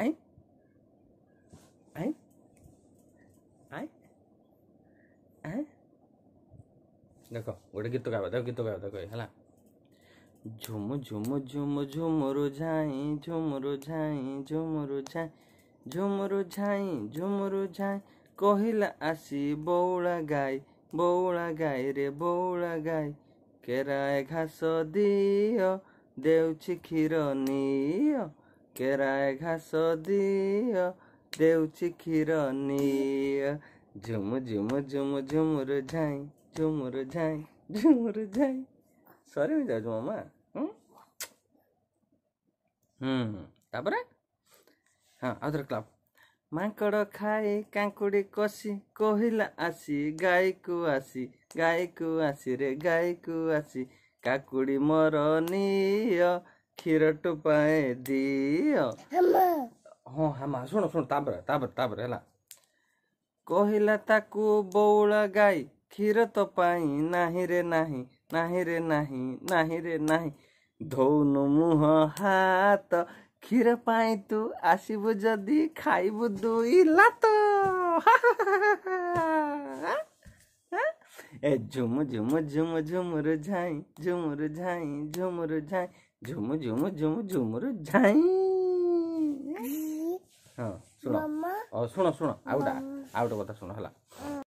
Hein? Hein? Hein? Hein? দেখো গোটে গীত গাইবা দেখো গীত গাইবা দেখো ହେଲା ঝুম ঝুম ঝুম ঝুমরু ঝাই ঝুমরু ঝাই ঝুমরু ঝାଇ ঝুমরু ঝাই ঝুমরু ঝাই କହିଲା ଆସି ବଉଳା ଗାଈ ବଉଳା ଗାଈରେ ବଉଳା ଗାଈ କେରାଏ ଘାସ ଦିଅ ଦେଉଛି କ୍ଷୀର ନିଅ କେରାଏ ଘାସ ଦିଅ ଦେଉଛି କ୍ଷୀର ନିଅ ଝୁମୁ ଝୁମୁ ଝୁମୁ ଝୁମୁରୁ ଝାଇଁ ଝୁମୁରୁ ଝାଇଁ ଝୁମୁରୁ ଝାଇଁ ସରି ମୁଁ ଯାଉଛୁ ମାମା ତାପରେ ହଁ ଆଉଥରେ କ୍ଲବ ମାଙ୍କଡ଼ ଖାଇ କାଙ୍କୁଡ଼ି କଷି କହିଲା ଆସି ଗାଈକୁ ଆସି ଗାଈକୁ ଆସିରେ ଗାଈକୁ ଆସି କାକୁଡ଼ି ମର ନିଅ କ୍ଷୀରଟୁ ପାଏ ଦିଅ ହଁ ହାମା ଶୁଣ ଶୁଣ ତାପରେ ତାପରେ ତାପରେ ହେଲା କହିଲା ତାକୁ ବଉଳ ଗାଈ କ୍ଷୀର ତ ପାଇଁ ନାହିଁ ରେ ନାହିଁ ନାହିଁ ରେ ନାହିଁ ନାହିଁ ରେ ନାହିଁ ଧୋଉନୁ ମୁହଁ ହାତ କ୍ଷୀର ପାଇଁ ତୁ ଆସିବୁ ଯଦି ଖାଇବୁ ଦୁଇ ଲାତ ଏ ଝୁମୁ ଝୁମ ଝୁମୁ ଝୁମୁରୁ ଝାଇଁ ଝୁମୁରୁ ଝାଇଁ ଝୁମୁରୁ ଝାଇଁ ঝুমু ଝୁମୁ ঝুমু ঝুমুর ঝাই ହଁ ଶୁଣ ଶୁଣ ଶୁଣ ଆଉ ଗୋଟେ ଆଉ ଗୋଟେ କଥା ଶୁଣ ହେଲା